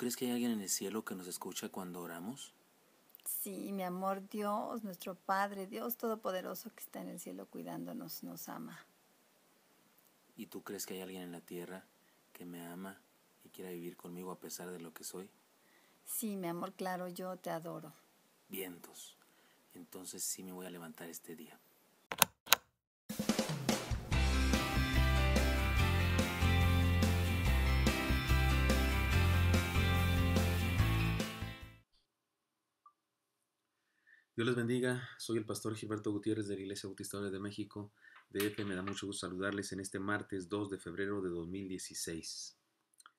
crees que hay alguien en el cielo que nos escucha cuando oramos? Sí, mi amor, Dios, nuestro Padre, Dios Todopoderoso que está en el cielo cuidándonos, nos ama. ¿Y tú crees que hay alguien en la tierra que me ama y quiera vivir conmigo a pesar de lo que soy? Sí, mi amor, claro, yo te adoro. Vientos. Entonces sí me voy a levantar este día. Dios les bendiga, soy el pastor Gilberto Gutiérrez de la Iglesia Bautista de México. De me da mucho gusto saludarles en este martes 2 de febrero de 2016.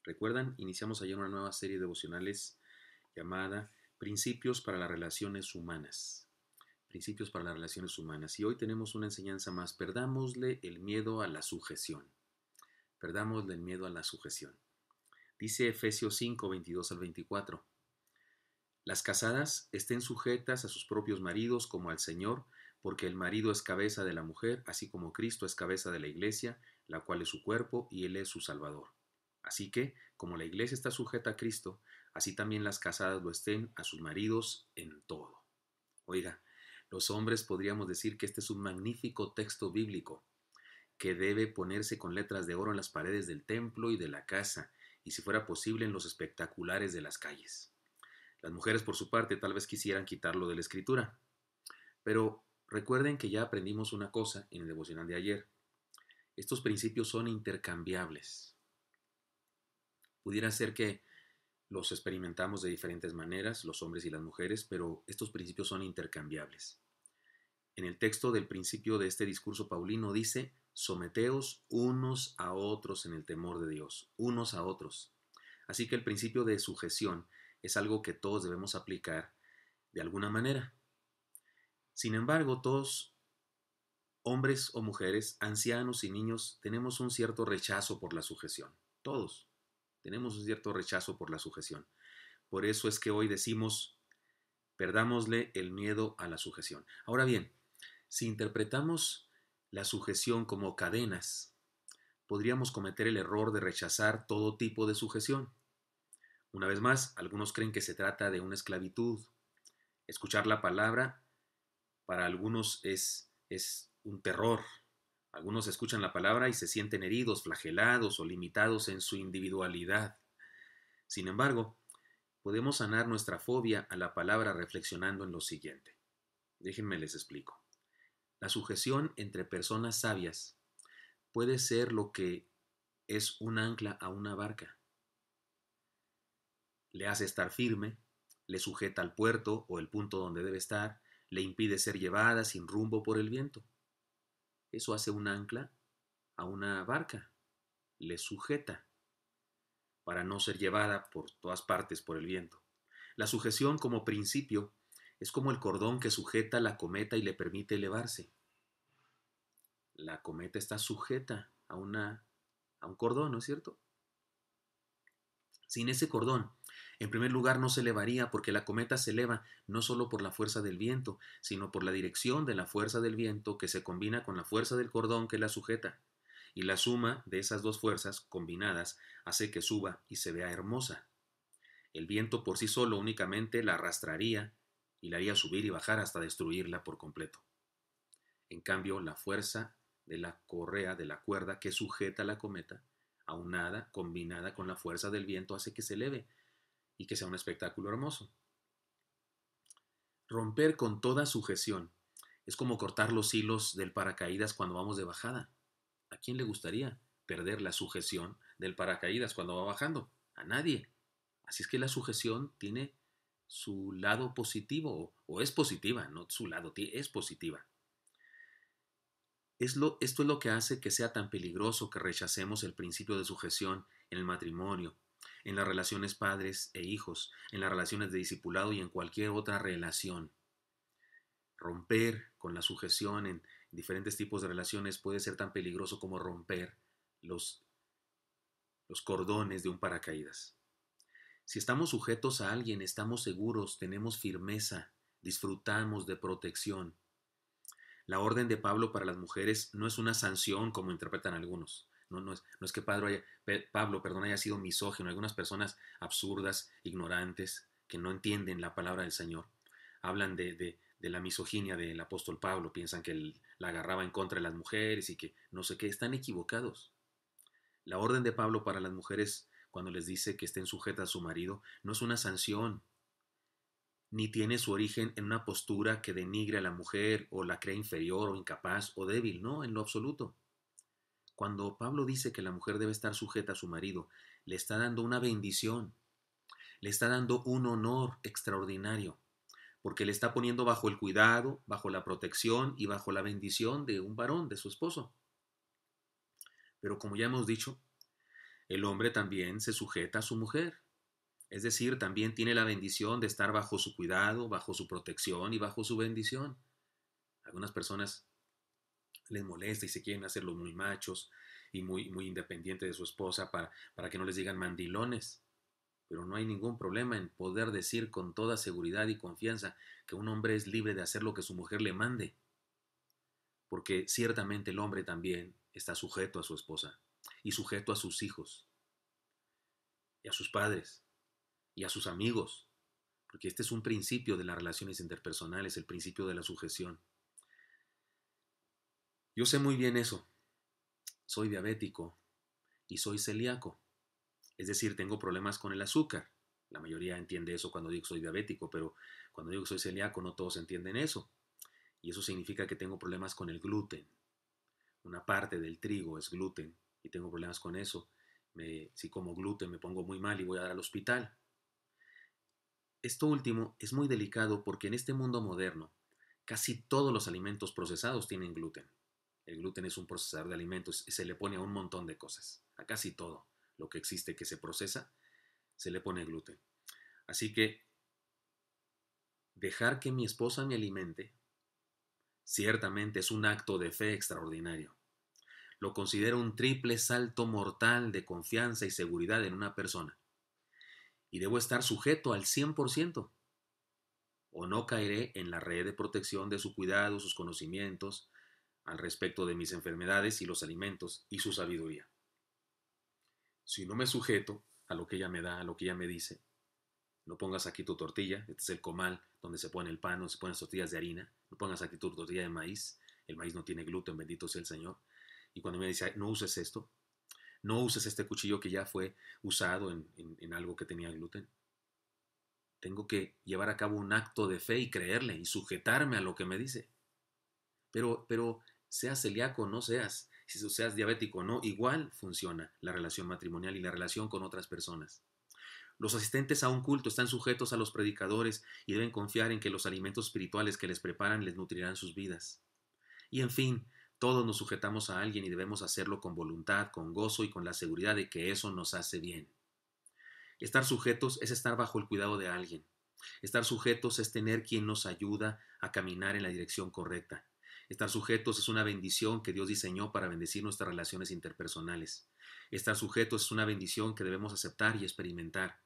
Recuerdan, iniciamos ayer una nueva serie de devocionales llamada Principios para las Relaciones Humanas. Principios para las Relaciones Humanas. Y hoy tenemos una enseñanza más. Perdámosle el miedo a la sujeción. Perdámosle el miedo a la sujeción. Dice Efesios 5, 22 al 24. Las casadas estén sujetas a sus propios maridos como al Señor, porque el marido es cabeza de la mujer, así como Cristo es cabeza de la iglesia, la cual es su cuerpo y él es su Salvador. Así que, como la iglesia está sujeta a Cristo, así también las casadas lo estén a sus maridos en todo. Oiga, los hombres podríamos decir que este es un magnífico texto bíblico que debe ponerse con letras de oro en las paredes del templo y de la casa, y si fuera posible en los espectaculares de las calles. Las mujeres, por su parte, tal vez quisieran quitarlo de la escritura. Pero recuerden que ya aprendimos una cosa en el devocional de ayer. Estos principios son intercambiables. Pudiera ser que los experimentamos de diferentes maneras, los hombres y las mujeres, pero estos principios son intercambiables. En el texto del principio de este discurso paulino dice, someteos unos a otros en el temor de Dios, unos a otros. Así que el principio de sujeción es algo que todos debemos aplicar de alguna manera. Sin embargo, todos, hombres o mujeres, ancianos y niños, tenemos un cierto rechazo por la sujeción. Todos tenemos un cierto rechazo por la sujeción. Por eso es que hoy decimos, perdámosle el miedo a la sujeción. Ahora bien, si interpretamos la sujeción como cadenas, podríamos cometer el error de rechazar todo tipo de sujeción. Una vez más, algunos creen que se trata de una esclavitud. Escuchar la palabra para algunos es, es un terror. Algunos escuchan la palabra y se sienten heridos, flagelados o limitados en su individualidad. Sin embargo, podemos sanar nuestra fobia a la palabra reflexionando en lo siguiente. Déjenme les explico. La sujeción entre personas sabias puede ser lo que es un ancla a una barca le hace estar firme, le sujeta al puerto o el punto donde debe estar, le impide ser llevada sin rumbo por el viento. Eso hace un ancla a una barca, le sujeta para no ser llevada por todas partes por el viento. La sujeción como principio es como el cordón que sujeta la cometa y le permite elevarse. La cometa está sujeta a, una, a un cordón, ¿no es cierto? Sin ese cordón, en primer lugar, no se elevaría porque la cometa se eleva no solo por la fuerza del viento, sino por la dirección de la fuerza del viento que se combina con la fuerza del cordón que la sujeta. Y la suma de esas dos fuerzas combinadas hace que suba y se vea hermosa. El viento por sí solo únicamente la arrastraría y la haría subir y bajar hasta destruirla por completo. En cambio, la fuerza de la correa, de la cuerda que sujeta la cometa, aunada, combinada con la fuerza del viento, hace que se eleve y que sea un espectáculo hermoso. Romper con toda sujeción es como cortar los hilos del paracaídas cuando vamos de bajada. ¿A quién le gustaría perder la sujeción del paracaídas cuando va bajando? A nadie. Así es que la sujeción tiene su lado positivo o es positiva, no su lado, es positiva. Es lo, esto es lo que hace que sea tan peligroso que rechacemos el principio de sujeción en el matrimonio, en las relaciones padres e hijos, en las relaciones de discipulado y en cualquier otra relación. Romper con la sujeción en diferentes tipos de relaciones puede ser tan peligroso como romper los, los cordones de un paracaídas. Si estamos sujetos a alguien, estamos seguros, tenemos firmeza, disfrutamos de protección. La orden de Pablo para las mujeres no es una sanción como interpretan algunos. No, es, que Pablo haya, perdón, haya sido misógino. Algunas personas absurdas, ignorantes, que no entienden la palabra del Señor, hablan de, de la misoginia del apóstol Pablo, piensan que él, la agarraba en contra de las mujeres y que no sé qué, están equivocados. La orden de Pablo para las mujeres cuando les dice que estén sujetas a su marido no es una sanción, ni tiene su origen en una postura que denigre a la mujer o la cree inferior o incapaz o débil, no, en lo absoluto. Cuando Pablo dice que la mujer debe estar sujeta a su marido, le está dando una bendición, le está dando un honor extraordinario, porque le está poniendo bajo el cuidado, bajo la protección y bajo la bendición de un varón, de su esposo. Pero como ya hemos dicho, el hombre también se sujeta a su mujer, es decir, también tiene la bendición de estar bajo su cuidado, bajo su protección y bajo su bendición. Algunas personas les molesta y se quieren hacerlo muy machos y muy, muy independientes de su esposa para, para que no les digan mandilones. Pero no hay ningún problema en poder decir con toda seguridad y confianza que un hombre es libre de hacer lo que su mujer le mande. Porque ciertamente el hombre también está sujeto a su esposa y sujeto a sus hijos y a sus padres y a sus amigos. Porque este es un principio de las relaciones interpersonales, el principio de la sujeción. Yo sé muy bien eso. Soy diabético y soy celíaco. Es decir, tengo problemas con el azúcar. La mayoría entiende eso cuando digo soy diabético, pero cuando digo soy celíaco no todos entienden eso. Y eso significa que tengo problemas con el gluten. Una parte del trigo es gluten y tengo problemas con eso. si como gluten me pongo muy mal y voy a dar al hospital. Esto último es muy delicado porque en este mundo moderno casi todos los alimentos procesados tienen gluten. El gluten es un procesador de alimentos y se le pone a un montón de cosas, a casi todo lo que existe que se procesa, se le pone gluten. Así que dejar que mi esposa me alimente ciertamente es un acto de fe extraordinario. Lo considero un triple salto mortal de confianza y seguridad en una persona. Y debo estar sujeto al 100% o no caeré en la red de protección de su cuidado, sus conocimientos, al respecto de mis enfermedades y los alimentos y su sabiduría. Si no me sujeto a lo que ella me da, a lo que ella me dice, no pongas aquí tu tortilla, este es el comal donde se pone el pan, donde se ponen las tortillas de harina, no pongas aquí tu tortilla de maíz, el maíz no tiene gluten, bendito sea el Señor. Y cuando me dice, no uses esto, no uses este cuchillo que ya fue usado en algo que tenía gluten. Tengo que llevar a cabo un acto de fe y creerle y sujetarme a lo que me dice. Pero, seas celíaco o no seas, si seas diabético o no, igual funciona la relación matrimonial y la relación con otras personas. Los asistentes a un culto están sujetos a los predicadores y deben confiar en que los alimentos espirituales que les preparan les nutrirán sus vidas. Y en fin, todos nos sujetamos a alguien y debemos hacerlo con voluntad, con gozo y con la seguridad de que eso nos hace bien. Estar sujetos es estar bajo el cuidado de alguien. Estar sujetos es tener quien nos ayuda a caminar en la dirección correcta. Estar sujetos es una bendición que Dios diseñó para bendecir nuestras relaciones interpersonales. Estar sujetos es una bendición que debemos aceptar y experimentar.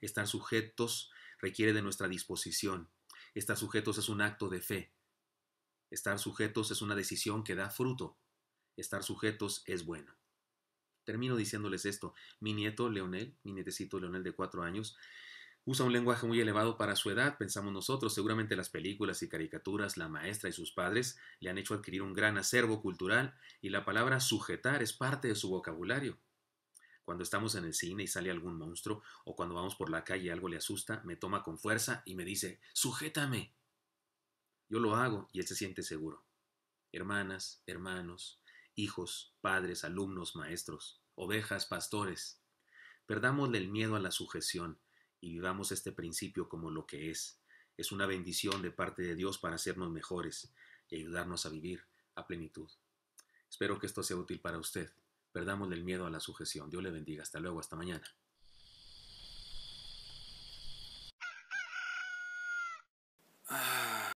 Estar sujetos requiere de nuestra disposición. Estar sujetos es un acto de fe. Estar sujetos es una decisión que da fruto. Estar sujetos es bueno. Termino diciéndoles esto. Mi nieto Leonel, mi nietecito Leonel de cuatro años, Usa un lenguaje muy elevado para su edad, pensamos nosotros. Seguramente las películas y caricaturas, la maestra y sus padres le han hecho adquirir un gran acervo cultural y la palabra sujetar es parte de su vocabulario. Cuando estamos en el cine y sale algún monstruo o cuando vamos por la calle y algo le asusta, me toma con fuerza y me dice, sujétame. Yo lo hago y él se siente seguro. Hermanas, hermanos, hijos, padres, alumnos, maestros, ovejas, pastores. Perdámosle el miedo a la sujeción y vivamos este principio como lo que es. Es una bendición de parte de Dios para hacernos mejores y ayudarnos a vivir a plenitud. Espero que esto sea útil para usted. Perdamos el miedo a la sujeción. Dios le bendiga. Hasta luego, hasta mañana.